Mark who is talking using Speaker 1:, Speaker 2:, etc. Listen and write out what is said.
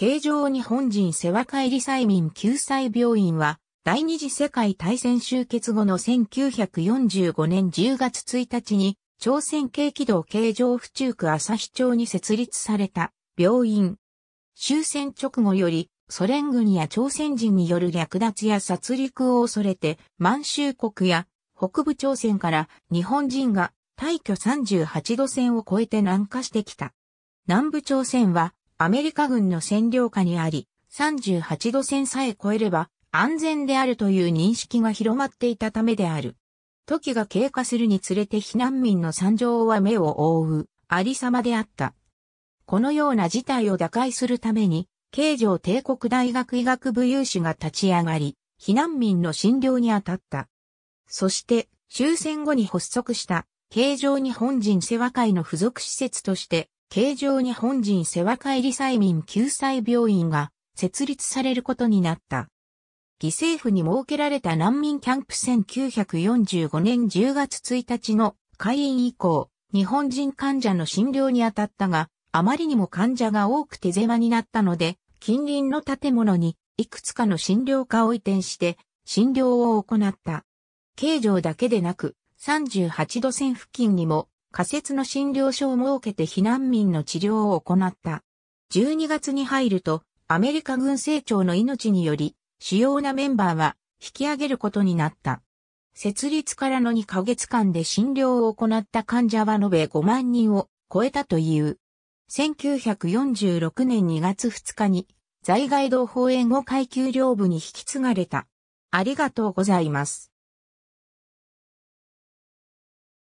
Speaker 1: 形
Speaker 2: 状日本人世話会理災民救済病院は、第二次世界大戦終結後の1945年10月1日に、朝鮮軽軌道形状府中区朝日町に設立された病院。終戦直後より、ソ連軍や朝鮮人による略奪や殺戮を恐れて、満州国や北部朝鮮から日本人が退去38度線を越えて南下してきた。南部朝鮮はアメリカ軍の占領下にあり、38度線さえ超えれば安全であるという認識が広まっていたためである。時が経過するにつれて避難民の惨状は目を覆う、ありさまであった。このような事態を打開するために、京城帝国大学医学部有志が立ち上がり、避難民の診療に当たった。そして、終戦後に発足した、京城日本人世話会の付属施設として、形状日本人世話会理災民救済病院が設立されることになった。犠牲府に設けられた難民キャンプ1945年10月1日の会員以降、日本人患者の診療に当たったが、あまりにも患者が多く手狭になったので、近隣の建物にいくつかの診療科を移転して、診療を行った。形状だけでなく、38度線付近にも仮設の診療所を設けて避難民の治療を行った。12月に入ると、アメリカ軍政庁の命により、主要なメンバーは引き上げることになった。設立からの2ヶ月間で診療を行った患者は延べ5万人を超えたという。1946年2月2日に在外同胞援護階級寮部に引き継がれた。ありがとうございま
Speaker 1: す。